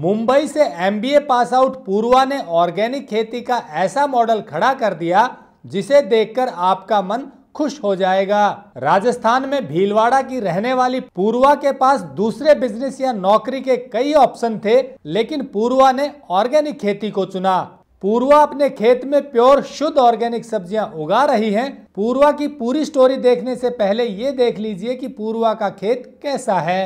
मुंबई से MBA pass out पूर्वा ने organic खेती का ऐसा मॉडल खड़ा कर दिया जिसे देखकर आपका मन खुश हो जाएगा राजस्थान में भीलवाड़ा की रहने वाली पूर्वा के पास दूसरे बिजनेस या नौकरी के कई ऑप्शन थे लेकिन पूर्वा ने ऑर्गेनिक खेती को चुना पूर्वा अपने खेत में प्योर शुद्ध ऑर्गेनिक सब्जियां उगा रही हैं। पूर्वा की पूरी स्टोरी देखने से पहले ये देख लीजिए कि पूर्वा का खेत कैसा है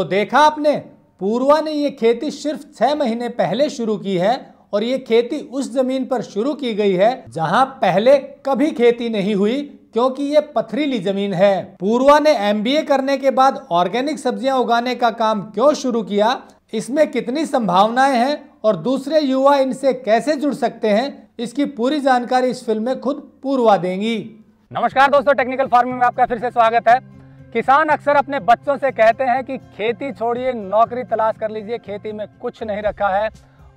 तो देखा आपने पूर्वा ने ये खेती सिर्फ छह महीने पहले शुरू की है और ये खेती उस जमीन पर शुरू की गई है जहां पहले कभी खेती नहीं हुई क्योंकि ये पथरीली जमीन है पूर्वा ने एमबीए करने के बाद ऑर्गेनिक सब्जियां उगाने का काम क्यों शुरू किया इसमें कितनी संभावनाएं हैं और दूसरे युवा इनसे कैसे जुड़ सकते हैं इसकी पूरी जानकारी इस फिल्म में खुद पूर्वा देंगी नमस्कार दोस्तों टेक्निकल फार्मिंग में आपका फिर से स्वागत है किसान अक्सर अपने बच्चों से कहते हैं कि खेती छोड़िए नौकरी तलाश कर लीजिए खेती में कुछ नहीं रखा है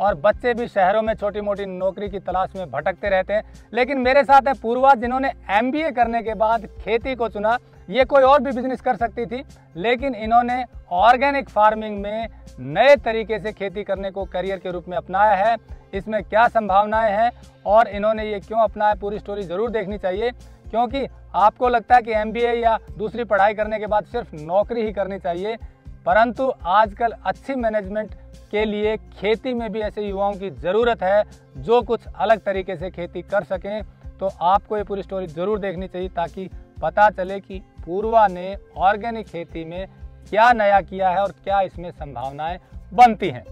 और बच्चे भी शहरों में छोटी मोटी नौकरी की तलाश में भटकते रहते हैं लेकिन मेरे साथ है पूर्वा जिन्होंने एम करने के बाद खेती को चुना ये कोई और भी बिजनेस कर सकती थी लेकिन इन्होंने ऑर्गेनिक फार्मिंग में नए तरीके से खेती करने को करियर के रूप में अपनाया है इसमें क्या संभावनाएं हैं और इन्होंने ये क्यों अपनाया पूरी स्टोरी ज़रूर देखनी चाहिए क्योंकि आपको लगता है कि एम या दूसरी पढ़ाई करने के बाद सिर्फ नौकरी ही करनी चाहिए परंतु आजकल अच्छी मैनेजमेंट के लिए खेती में भी ऐसे युवाओं की ज़रूरत है जो कुछ अलग तरीके से खेती कर सकें तो आपको ये पूरी स्टोरी ज़रूर देखनी चाहिए ताकि पता चले कि पूर्वा ने ऑर्गेनिक खेती में क्या नया किया है और क्या इसमें संभावनाएं बनती हैं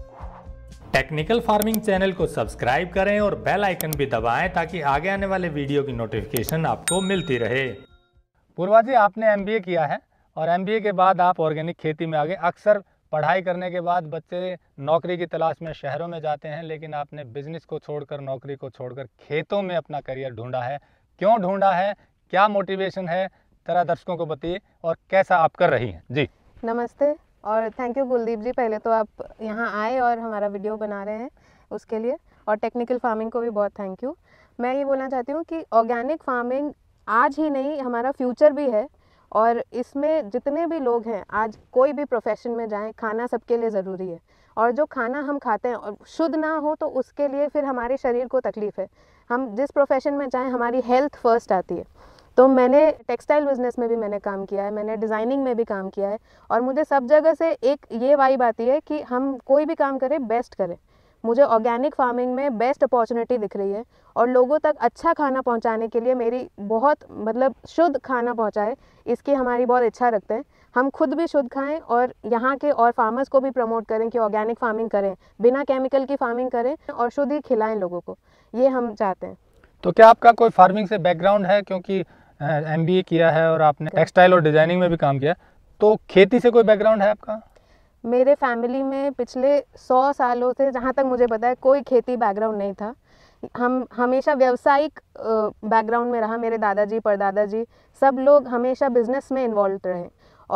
टेक्निकल फार्मिंग चैनल को सब्सक्राइब करें और बेल आइकन भी दबाएं ताकि आगे आने वाले वीडियो की नोटिफिकेशन आपको मिलती रहे पूर्वा जी आपने एम किया है और एम के बाद आप ऑर्गेनिक खेती में आगे अक्सर पढ़ाई करने के बाद बच्चे नौकरी की तलाश में शहरों में जाते हैं लेकिन आपने बिजनेस को छोड़कर नौकरी को छोड़कर खेतों में अपना करियर ढूंढा है क्यों ढूंढा है क्या मोटिवेशन है तरह दर्शकों को बताइए और कैसा आप कर रही हैं जी नमस्ते और थैंक यू कुलदीप जी पहले तो आप यहाँ आए और हमारा वीडियो बना रहे हैं उसके लिए और टेक्निकल फार्मिंग को भी बहुत थैंक यू मैं ये बोलना चाहती हूँ कि ऑर्गेनिक फार्मिंग आज ही नहीं हमारा फ्यूचर भी है और इसमें जितने भी लोग हैं आज कोई भी प्रोफेशन में जाएं खाना सबके लिए ज़रूरी है और जो खाना हम खाते हैं और शुद्ध ना हो तो उसके लिए फिर हमारे शरीर को तकलीफ़ है हम जिस प्रोफेशन में जाएं हमारी हेल्थ फर्स्ट आती है तो मैंने टेक्सटाइल बिजनेस में भी मैंने काम किया है मैंने डिज़ाइनिंग में भी काम किया है और मुझे सब जगह से एक ये वाइब आती है कि हम कोई भी काम करें बेस्ट करें मुझे ऑर्गेनिक फार्मिंग में बेस्ट अपॉर्चुनिटी दिख रही है और लोगों तक अच्छा खाना पहुंचाने के लिए मेरी बहुत मतलब शुद्ध खाना पहुंचाए इसकी हमारी बहुत इच्छा रखते हैं हम खुद भी शुद्ध खाएं और यहाँ के और फार्मर्स को भी प्रमोट करें कि ऑर्गेनिक फार्मिंग करें बिना केमिकल की फार्मिंग करें और शुद्ध ही खिलाएं लोगों को ये हम चाहते हैं तो क्या आपका कोई फार्मिंग से बैकग्राउंड है क्योंकि एम किया है और आपने टेक्सटाइल और डिजाइनिंग में भी काम किया तो खेती से कोई बैकग्राउंड है आपका मेरे फैमिली में पिछले सौ सालों से जहाँ तक मुझे पता है कोई खेती बैकग्राउंड नहीं था हम हमेशा व्यवसायिक बैकग्राउंड में रहा मेरे दादाजी परदादा जी सब लोग हमेशा बिजनेस में इन्वॉल्व रहे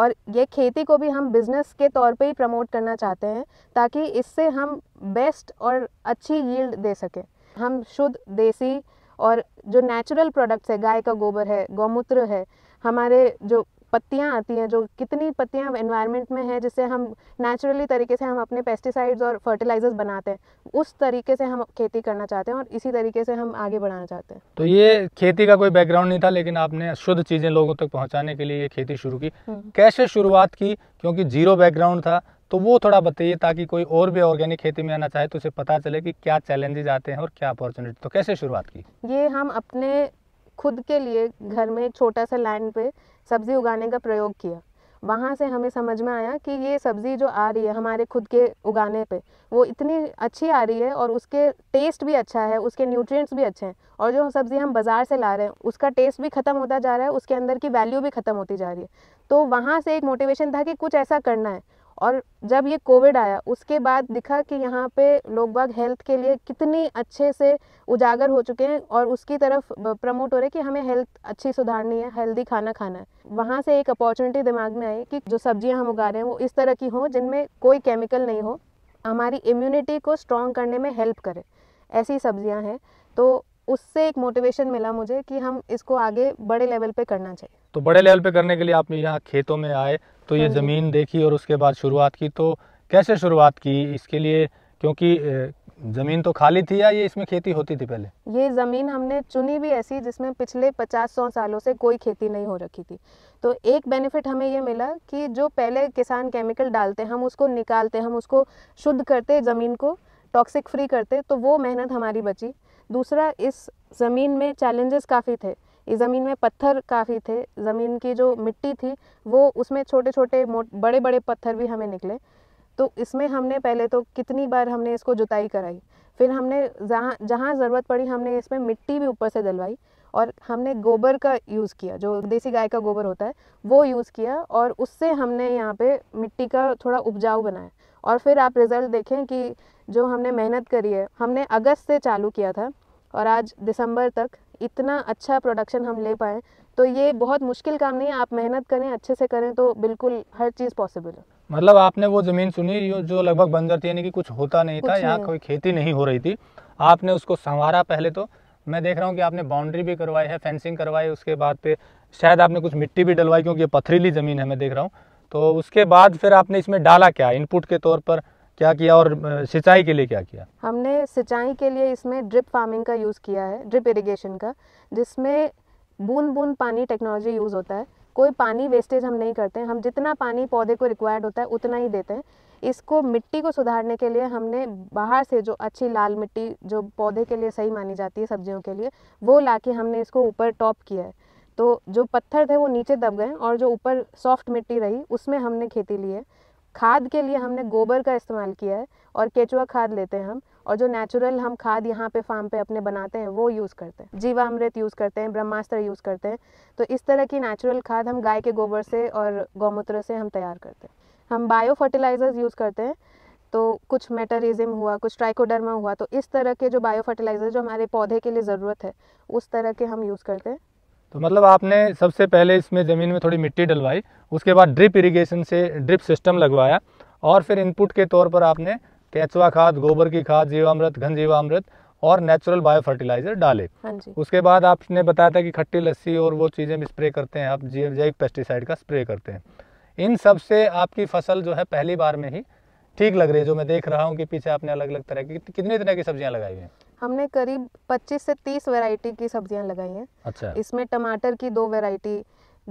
और ये खेती को भी हम बिजनेस के तौर पे ही प्रमोट करना चाहते हैं ताकि इससे हम बेस्ट और अच्छी यील्ड दे सकें हम शुद्ध देसी और जो नेचुरल प्रोडक्ट्स है गाय का गोबर है गौमूत्र है हमारे जो पत्तियाँ आती हैं जो कितनी पत्तियाँ एनवायरनमेंट में है जिससे हम नेचुरली तरीके से हम अपने पेस्टिसाइड्स और फर्टिलाइजर्स बनाते हैं उस तरीके से हम खेती करना चाहते हैं और इसी तरीके से हम आगे बढ़ाना चाहते हैं तो ये खेती का कोई बैकग्राउंड नहीं था लेकिन आपने शुद्ध चीज़ें लोगों तक पहुँचाने के लिए ये खेती शुरू की हम्म। कैसे शुरुआत की क्योंकि जीरो बैकग्राउंड था तो वो थोड़ा बताइए ताकि कोई और भी ऑर्गेनिक खेती में आना चाहे तो उसे पता चले कि क्या चैलेंजेज आते हैं और क्या अपॉर्चुनिटी तो कैसे शुरुआत की ये हम अपने खुद के लिए घर में छोटा सा लैंड पे सब्ज़ी उगाने का प्रयोग किया वहाँ से हमें समझ में आया कि ये सब्ज़ी जो आ रही है हमारे खुद के उगाने पे वो इतनी अच्छी आ रही है और उसके टेस्ट भी अच्छा है उसके न्यूट्रिएंट्स भी अच्छे हैं और जो सब्ज़ी हम बाज़ार से ला रहे हैं उसका टेस्ट भी ख़त्म होता जा रहा है उसके अंदर की वैल्यू भी ख़त्म होती जा रही है तो वहाँ से एक मोटिवेशन था कि कुछ ऐसा करना है और जब ये कोविड आया उसके बाद दिखा कि यहाँ पे लोग बाग हेल्थ के लिए कितनी अच्छे से उजागर हो चुके हैं और उसकी तरफ प्रमोट हो रहे कि हमें हेल्थ अच्छी सुधारनी है हेल्दी खाना खाना है वहाँ से एक अपॉर्चुनिटी दिमाग में आई कि जो सब्जियाँ हम उगा रहे हैं वो इस तरह की हों जिनमें कोई केमिकल नहीं हो हमारी इम्यूनिटी को स्ट्रॉन्ग करने में हेल्प करें ऐसी सब्जियाँ हैं तो उससे एक मोटिवेशन मिला मुझे कि हम इसको आगे बड़े लेवल पे करना चाहिए तो बड़े लेवल पे करने के लिए आप यहाँ खेतों में आए तो ये हाँ ज़मीन देखी और उसके बाद शुरुआत की तो कैसे शुरुआत की इसके लिए क्योंकि जमीन तो खाली थी या ये इसमें खेती होती थी पहले ये जमीन हमने चुनी भी ऐसी जिसमें पिछले पचास सौ सालों से कोई खेती नहीं हो रखी थी तो एक बेनिफिट हमें ये मिला कि जो पहले किसान केमिकल डालते हम उसको निकालते हम उसको शुद्ध करते ज़मीन को टॉक्सिक फ्री करते तो वो मेहनत हमारी बची दूसरा इस ज़मीन में चैलेंजेस काफ़ी थे इस ज़मीन में पत्थर काफ़ी थे ज़मीन की जो मिट्टी थी वो उसमें छोटे छोटे बड़े बड़े पत्थर भी हमें निकले तो इसमें हमने पहले तो कितनी बार हमने इसको जुताई कराई फिर हमने जहाँ जहाँ ज़रूरत पड़ी हमने इसमें मिट्टी भी ऊपर से डलवाई और हमने गोबर का यूज़ किया जो देसी गाय का गोबर होता है वो यूज़ किया और उससे हमने यहाँ पे मिट्टी का थोड़ा उपजाऊ बनाया और फिर आप रिज़ल्ट देखें कि जो हमने मेहनत करी है हमने अगस्त से चालू किया था और आज दिसंबर तक इतना अच्छा प्रोडक्शन हम ले पाएँ तो ये बहुत मुश्किल काम नहीं है आप मेहनत करें अच्छे से करें तो बिल्कुल हर चीज़ पॉसिबल है मतलब आपने वो ज़मीन सुनी जो लगभग बंजर थी यानी कि कुछ होता नहीं था यहाँ कोई खेती नहीं हो रही थी आपने उसको संवारा पहले तो मैं देख रहा हूँ कि आपने बाउंड्री भी करवाई है फेंसिंग करवाई उसके बाद पे शायद आपने कुछ मिट्टी भी डलवाई क्योंकि पथरीली ज़मीन है मैं देख रहा हूँ तो उसके बाद फिर आपने इसमें डाला क्या इनपुट के तौर पर क्या किया और सिंचाई के लिए क्या किया हमने सिंचाई के लिए इसमें ड्रिप फार्मिंग का यूज़ किया है ड्रिप इरिगेशन का जिसमें बूंद बूंद पानी टेक्नोलॉजी यूज़ होता है कोई पानी वेस्टेज हम नहीं करते हैं हम जितना पानी पौधे को रिक्वायर्ड होता है उतना ही देते हैं इसको मिट्टी को सुधारने के लिए हमने बाहर से जो अच्छी लाल मिट्टी जो पौधे के लिए सही मानी जाती है सब्जियों के लिए वो ला के हमने इसको ऊपर टॉप किया है तो जो पत्थर थे वो नीचे दब गए और जो ऊपर सॉफ्ट मिट्टी रही उसमें हमने खेती ली है खाद के लिए हमने गोबर का इस्तेमाल किया है और केचुआ खाद लेते हैं हम और जो नेचुरल हम खाद यहाँ पे फार्म पे अपने बनाते हैं वो यूज़ करते हैं जीवामृत यूज़ करते हैं ब्रह्मास्त्र यूज़ करते हैं तो इस तरह की नेचुरल खाद हम गाय के गोबर से और गौमूत्र से हम तैयार करते हैं हम बायो फर्टिलाइज़र्स यूज़ करते हैं तो कुछ मेटरिज्म हुआ कुछ ट्राइकोडर्मा हुआ तो इस तरह के जो बायो फर्टिलाइज़र जो हमारे पौधे के लिए ज़रूरत है उस तरह के हम यूज़ करते हैं तो मतलब आपने सबसे पहले इसमें ज़मीन में थोड़ी मिट्टी डलवाई उसके बाद ड्रिप इरिगेशन से ड्रिप सिस्टम लगवाया और फिर इनपुट के तौर पर आपने कैचवा खाद गोबर की खाद जीवामृत घन जीवामृत और नेचुरल बायो फर्टिलाइजर डाले हाँ उसके बाद आपने बताया था कि खट्टी लस्सी और वो चीज़ें भी स्प्रे करते हैं आप जैविक पेस्टिसाइड का स्प्रे करते हैं इन सब से आपकी फसल जो है पहली बार में ही ठीक लग रही है जो मैं देख रहा हूँ कि पीछे आपने अलग अलग तरह की कितने तरह की सब्जियाँ लगाई हैं हमने करीब 25 से 30 वैरायटी की सब्जियाँ लगाई हैं अच्छा इसमें टमाटर की दो वैरायटी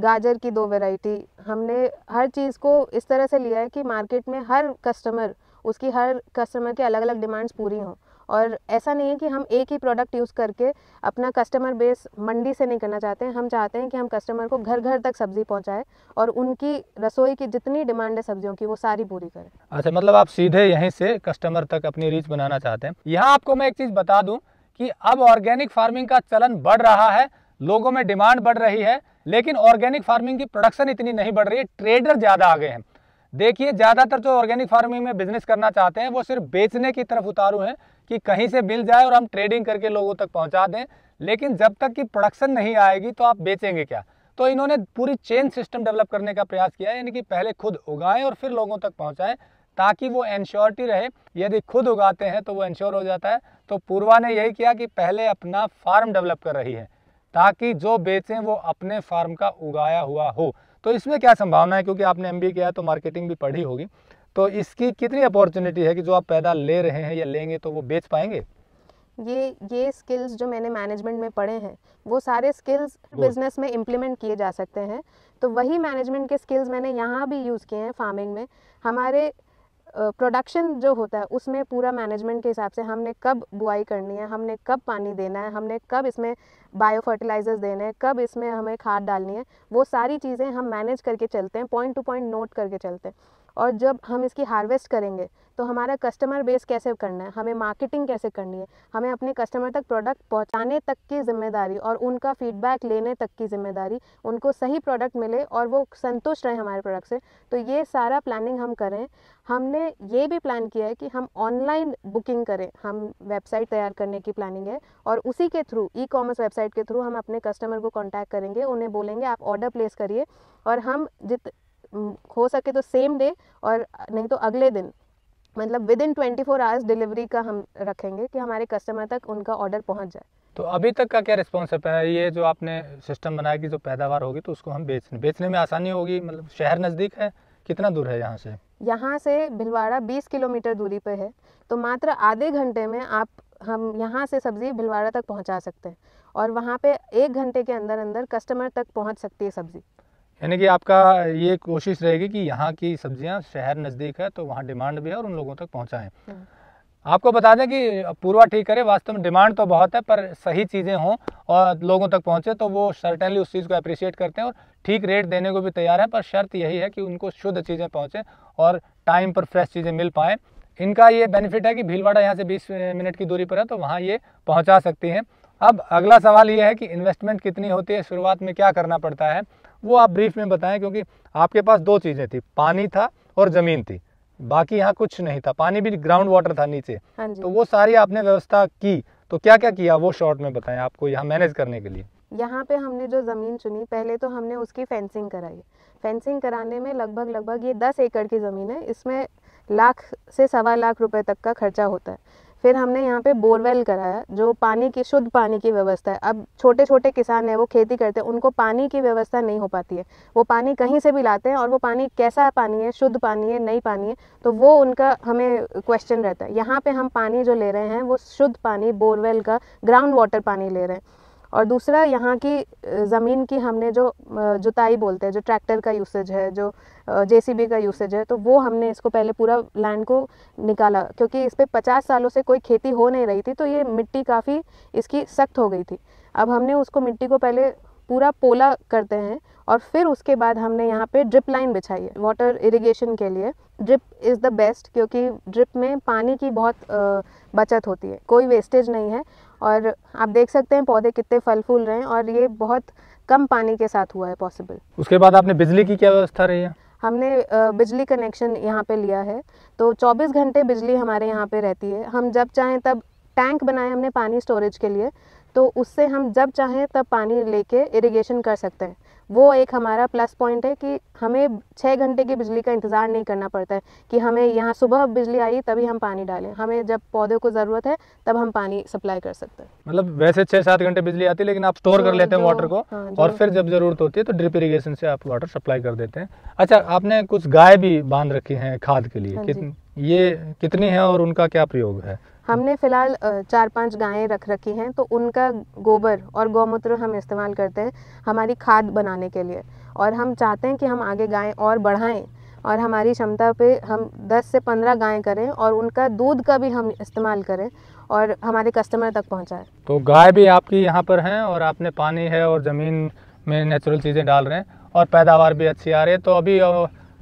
गाजर की दो वैरायटी हमने हर चीज़ को इस तरह से लिया है कि मार्केट में हर कस्टमर उसकी हर कस्टमर की अलग अलग डिमांड्स पूरी हों और ऐसा नहीं है कि हम एक ही प्रोडक्ट यूज़ करके अपना कस्टमर बेस मंडी से नहीं करना चाहते हैं हम चाहते हैं कि हम कस्टमर को घर घर तक सब्ज़ी पहुँचाए और उनकी रसोई की जितनी डिमांड है सब्जियों की वो सारी पूरी करें अच्छा मतलब आप सीधे यहीं से कस्टमर तक अपनी रीच बनाना चाहते हैं यहाँ आपको मैं एक चीज़ बता दूँ कि अब ऑर्गेनिक फार्मिंग का चलन बढ़ रहा है लोगों में डिमांड बढ़ रही है लेकिन ऑर्गेनिक फार्मिंग की प्रोडक्शन इतनी नहीं बढ़ रही है ट्रेडर ज़्यादा आ गए हैं देखिए ज़्यादातर जो ऑर्गेनिक फार्मिंग में बिजनेस करना चाहते हैं वो सिर्फ बेचने की तरफ उतारू हैं कि कहीं से मिल जाए और हम ट्रेडिंग करके लोगों तक पहुंचा दें लेकिन जब तक कि प्रोडक्शन नहीं आएगी तो आप बेचेंगे क्या तो इन्होंने पूरी चेन सिस्टम डेवलप करने का प्रयास किया है यानी कि पहले खुद उगाएं और फिर लोगों तक पहुँचाएँ ताकि वो एन्श्योरिटी रहे यदि खुद उगाते हैं तो वो एंश्योर हो जाता है तो पूर्वा ने यही किया कि पहले अपना फार्म डेवलप कर रही है ताकि जो बेचें वो अपने फार्म का उगाया हुआ हो तो इसमें क्या संभावना है क्योंकि आपने एम किया है तो मार्केटिंग भी पढ़ी होगी तो इसकी कितनी अपॉर्चुनिटी है कि जो आप पैदा ले रहे हैं या लेंगे तो वो बेच पाएंगे ये ये स्किल्स जो मैंने मैनेजमेंट में पढ़े हैं वो सारे स्किल्स बिजनेस में इम्प्लीमेंट किए जा सकते हैं तो वही मैनेजमेंट के स्किल्स मैंने यहाँ भी यूज़ किए हैं फार्मिंग में हमारे प्रोडक्शन जो होता है उसमें पूरा मैनेजमेंट के हिसाब से हमने कब बुआई करनी है हमने कब पानी देना है हमने कब इसमें बायो फर्टिलाइजर्स देने हैं कब इसमें हमें खाद डालनी है वो सारी चीज़ें हम मैनेज करके चलते हैं पॉइंट टू पॉइंट नोट करके चलते हैं और जब हम इसकी हार्वेस्ट करेंगे तो हमारा कस्टमर बेस कैसे करना है हमें मार्केटिंग कैसे करनी है हमें अपने कस्टमर तक प्रोडक्ट पहुंचाने तक की जिम्मेदारी और उनका फीडबैक लेने तक की जिम्मेदारी उनको सही प्रोडक्ट मिले और वो संतुष्ट रहें हमारे प्रोडक्ट से तो ये सारा प्लानिंग हम करें हमने ये भी प्लान किया है कि हम ऑनलाइन बुकिंग करें हम वेबसाइट तैयार करने की प्लानिंग है और उसी के थ्रू ई कॉमर्स वेबसाइट के थ्रू हम अपने कस्टमर को कॉन्टैक्ट करेंगे उन्हें बोलेंगे आप ऑर्डर प्लेस करिए और हम जित हो सके तो सेम डे और नहीं तो अगले दिन मतलब within twenty four hours delivery का हम रखेंगे कि हमारे कस्टमर तक उनका ऑर्डर पहुंच जाए तो अभी तक का क्या रिस्पॉन्स है ये जो आपने सिस्टम बनाया कि जो पैदावार होगी तो उसको हम बेचने बेचने में आसानी होगी मतलब शहर नज़दीक है कितना दूर है यहाँ से यहाँ से भिलवाड़ा 20 किलोमीटर दूरी पर है तो मात्र आधे घंटे में आप हम यहाँ से सब्ज़ी भिलवाड़ा तक पहुँचा सकते हैं और वहाँ पे एक घंटे के अंदर अंदर कस्टमर तक पहुँच सकती है सब्ज़ी यानी कि आपका ये कोशिश रहेगी कि यहाँ की सब्जियाँ शहर नज़दीक है तो वहाँ डिमांड भी है और उन लोगों तक पहुँचाएँ हाँ। आपको बता दें कि पूर्वा ठीक करे वास्तव में डिमांड तो बहुत है पर सही चीज़ें हों और लोगों तक पहुँचे तो वो सर्टनली उस चीज़ को अप्रिशिएट करते हैं और ठीक रेट देने को भी तैयार है पर शर्त यही है कि उनको शुद्ध चीज़ें पहुँचें और टाइम पर फ्रेश चीज़ें मिल पाएँ इनका ये बेनिफिट है कि भीलवाड़ा यहाँ से बीस मिनट की दूरी पर है तो वहाँ ये पहुँचा सकती हैं अब अगला सवाल ये है कि इन्वेस्टमेंट कितनी होती है शुरुआत में क्या करना पड़ता है वो आप ब्रीफ में बताएं क्योंकि आपके पास दो चीज़ें थी पानी था और ज़मीन थी बाकी यहाँ कुछ नहीं था पानी भी ग्राउंड वाटर था नीचे हाँ तो वो सारी आपने व्यवस्था की तो क्या क्या किया वो शॉर्ट में बताएं आपको यहाँ मैनेज करने के लिए यहाँ पे हमने जो ज़मीन चुनी पहले तो हमने उसकी फेंसिंग कराई फेंसिंग कराने में लगभग लगभग ये दस एकड़ की ज़मीन है इसमें लाख से सवा लाख रुपए तक का खर्चा होता है फिर हमने यहाँ पे बोरवेल कराया जो पानी की शुद्ध पानी की व्यवस्था है अब छोटे छोटे किसान हैं वो खेती करते हैं उनको पानी की व्यवस्था नहीं हो पाती है वो पानी कहीं से भी लाते हैं और वो पानी कैसा पानी है शुद्ध पानी है नई पानी है तो वो उनका हमें क्वेश्चन रहता है यहाँ पे हम पानी जो ले रहे हैं वो शुद्ध पानी बोरवेल का ग्राउंड वाटर पानी ले रहे हैं और दूसरा यहाँ की ज़मीन की हमने जो जुताई बोलते हैं जो ट्रैक्टर का यूसेज है जो जेसीबी का यूसेज है तो वो हमने इसको पहले पूरा लैंड को निकाला क्योंकि इस पर पचास सालों से कोई खेती हो नहीं रही थी तो ये मिट्टी काफ़ी इसकी सख्त हो गई थी अब हमने उसको मिट्टी को पहले पूरा पोला करते हैं और फिर उसके बाद हमने यहाँ पे ड्रिप लाइन बिछाई है वाटर इरिगेशन के लिए ड्रिप इज़ द बेस्ट क्योंकि ड्रिप में पानी की बहुत बचत होती है कोई वेस्टेज नहीं है और आप देख सकते हैं पौधे कितने फल फूल रहे हैं और ये बहुत कम पानी के साथ हुआ है पॉसिबल उसके बाद आपने बिजली की क्या व्यवस्था रही है हमने बिजली कनेक्शन यहाँ पे लिया है तो 24 घंटे बिजली हमारे यहाँ पे रहती है हम जब चाहें तब टैंक बनाए हमने पानी स्टोरेज के लिए तो उससे हम जब चाहें तब पानी लेके इरिगेशन कर सकते हैं वो एक हमारा प्लस पॉइंट है कि हमें छः घंटे की बिजली का इंतज़ार नहीं करना पड़ता है कि हमें यहाँ सुबह बिजली आई तभी हम पानी डालें हमें जब पौधे को ज़रूरत है तब हम पानी सप्लाई कर सकते हैं मतलब वैसे छः सात घंटे बिजली आती है लेकिन आप स्टोर हाँ, कर लेते हैं वाटर को हाँ, और फिर जब ज़रूरत होती है तो ड्रिप इरीगेशन से आप वाटर सप्लाई कर देते हैं अच्छा आपने कुछ गाय भी बांध रखी है खाद के लिए हाँ कितनी ये कितने हैं और उनका क्या प्रयोग है हमने फिलहाल चार पांच गायें रख रखी हैं तो उनका गोबर और गौमूत्र हम इस्तेमाल करते हैं हमारी खाद बनाने के लिए और हम चाहते हैं कि हम आगे गायें और बढ़ाएं और हमारी क्षमता पे हम 10 से 15 गायें करें और उनका दूध का भी हम इस्तेमाल करें और हमारे कस्टमर तक पहुंचाएं तो गाय भी आपकी यहाँ पर हैं और आपने पानी है और ज़मीन में नेचुरल चीज़ें डाल रहे हैं और पैदावार भी अच्छी आ रही है तो अभी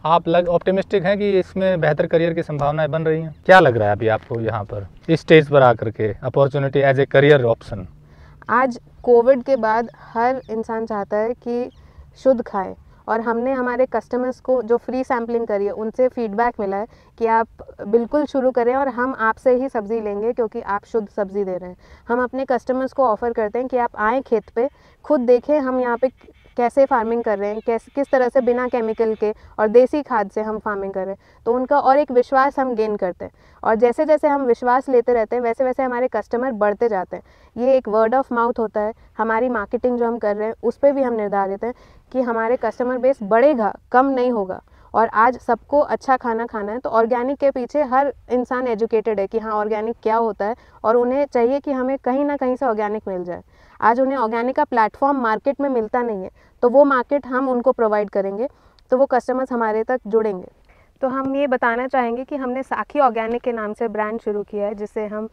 आप लग ऑप्टिमिस्टिक हैं कि इसमें बेहतर करियर की संभावनाएं बन रही हैं क्या लग रहा है अभी आपको यहाँ पर इस स्टेज पर आकर के opportunity as a career option आज कोविड के बाद हर इंसान चाहता है कि शुद्ध खाए और हमने हमारे कस्टमर्स को जो फ्री सैम्पलिंग करी है उनसे फीडबैक मिला है कि आप बिल्कुल शुरू करें और हम आपसे ही सब्ज़ी लेंगे क्योंकि आप शुद्ध सब्ज़ी दे रहे हैं हम अपने कस्टमर्स को ऑफ़र करते हैं कि आप आएँ खेत पे खुद देखें हम यहाँ पे कैसे फार्मिंग कर रहे हैं कैसे किस तरह से बिना केमिकल के और देसी खाद से हम फार्मिंग कर रहे हैं तो उनका और एक विश्वास हम गेन करते हैं और जैसे जैसे हम विश्वास लेते रहते हैं वैसे वैसे हमारे कस्टमर बढ़ते जाते हैं ये एक वर्ड ऑफ माउथ होता है हमारी मार्केटिंग जो हम कर रहे हैं उस पर भी हम निर्धारित हैं कि हमारे कस्टमर बेस बढ़ेगा कम नहीं होगा और आज सबको अच्छा खाना खाना है तो ऑर्गेनिक के पीछे हर इंसान एजुकेटेड है कि हाँ ऑर्गेनिक क्या होता है और उन्हें चाहिए कि हमें कहीं ना कहीं से ऑर्गेनिक मिल जाए आज उन्हें ऑर्गेनिक का प्लेटफॉर्म मार्केट में मिलता नहीं है तो वो मार्केट हम उनको प्रोवाइड करेंगे तो वो कस्टमर्स हमारे तक जुड़ेंगे तो हम ये बताना चाहेंगे कि हमने साखी ऑर्गेनिक के नाम से ब्रांड शुरू किया है जिससे हम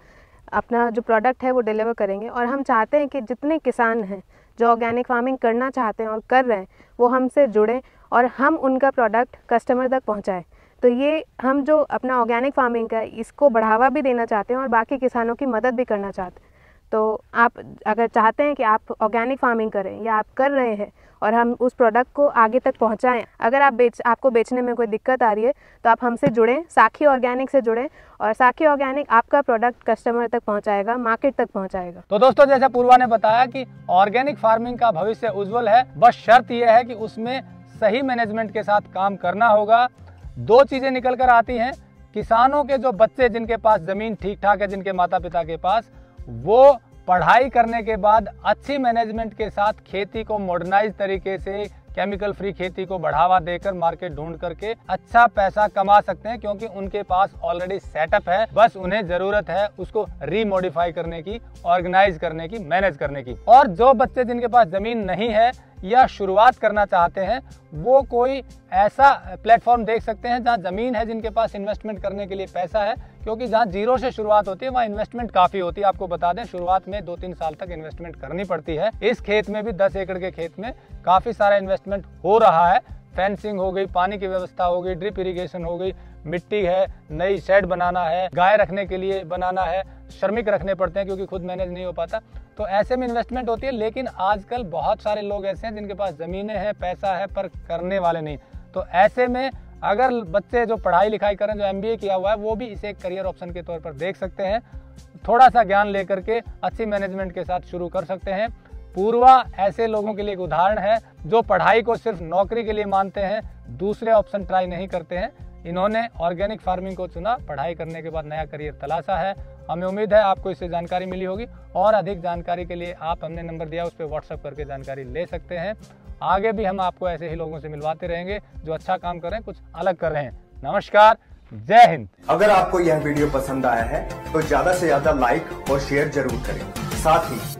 अपना जो प्रोडक्ट है वो डिलीवर करेंगे और हम चाहते हैं कि जितने किसान हैं जो ऑर्गेनिक फार्मिंग करना चाहते हैं और कर रहे हैं वो हमसे जुड़ें और हम उनका प्रोडक्ट कस्टमर तक पहुँचाएँ तो ये हम जो अपना ऑर्गेनिक फार्मिंग का इसको बढ़ावा भी देना चाहते हैं और बाकी किसानों की मदद भी करना चाहते हैं तो आप अगर चाहते हैं कि आप ऑर्गेनिक फार्मिंग करें या आप कर रहे हैं और हम उस प्रोडक्ट को आगे तक पहुंचाएं अगर आप बेच आपको बेचने में कोई दिक्कत आ रही है तो आप हमसे जुड़ें साखी ऑर्गेनिक से जुड़ें और साखी ऑर्गेनिक आपका प्रोडक्ट कस्टमर तक पहुंचाएगा मार्केट तक पहुंचाएगा तो दोस्तों जैसा पूर्वा ने बताया कि ऑर्गेनिक फार्मिंग का भविष्य उज्जवल है बस शर्त यह है कि उसमें सही मैनेजमेंट के साथ काम करना होगा दो चीज़ें निकल कर आती हैं किसानों के जो बच्चे जिनके पास ज़मीन ठीक ठाक है जिनके माता पिता के पास वो पढ़ाई करने के बाद अच्छी मैनेजमेंट के साथ खेती को मॉडर्नाइज तरीके से केमिकल फ्री खेती को बढ़ावा देकर मार्केट ढूंढ करके अच्छा पैसा कमा सकते हैं क्योंकि उनके पास ऑलरेडी सेटअप है बस उन्हें जरूरत है उसको रीमोडिफाई करने की ऑर्गेनाइज करने की मैनेज करने की और जो बच्चे जिनके पास जमीन नहीं है या शुरुआत करना चाहते हैं वो कोई ऐसा प्लेटफॉर्म देख सकते हैं जहाँ ज़मीन है जिनके पास इन्वेस्टमेंट करने के लिए पैसा है क्योंकि जहाँ जीरो से शुरुआत होती है वहाँ इन्वेस्टमेंट काफ़ी होती है आपको बता दें शुरुआत में दो तीन साल तक इन्वेस्टमेंट करनी पड़ती है इस खेत में भी दस एकड़ के खेत में काफ़ी सारा इन्वेस्टमेंट हो रहा है फेंसिंग हो गई पानी की व्यवस्था हो गई ड्रिप इरिगेशन हो गई मिट्टी है नई शेड बनाना है गाय रखने के लिए बनाना है श्रमिक रखने पड़ते हैं क्योंकि खुद मैनेज नहीं हो पाता तो ऐसे में इन्वेस्टमेंट होती है लेकिन आजकल बहुत सारे लोग ऐसे हैं जिनके पास ज़मीनें हैं पैसा है पर करने वाले नहीं तो ऐसे में अगर बच्चे जो पढ़ाई लिखाई करें जो एम किया हुआ है वो भी इसे एक करियर ऑप्शन के तौर पर देख सकते हैं थोड़ा सा ज्ञान लेकर के अच्छी मैनेजमेंट के साथ शुरू कर सकते हैं पूर्वा ऐसे लोगों के लिए एक उदाहरण है जो पढ़ाई को सिर्फ नौकरी के लिए मानते हैं दूसरे ऑप्शन ट्राई नहीं करते हैं इन्होंने ऑर्गेनिक फार्मिंग को चुना पढ़ाई करने के बाद नया करियर तलाशा है हमें उम्मीद है आपको इससे जानकारी मिली होगी और अधिक जानकारी के लिए आप हमने नंबर दिया उस पर व्हाट्सअप करके जानकारी ले सकते हैं आगे भी हम आपको ऐसे ही लोगों से मिलवाते रहेंगे जो अच्छा काम कर रहे हैं कुछ अलग कर रहे हैं नमस्कार जय हिंद अगर आपको यह वीडियो पसंद आया है तो ज्यादा से ज्यादा लाइक और शेयर जरूर करें साथ ही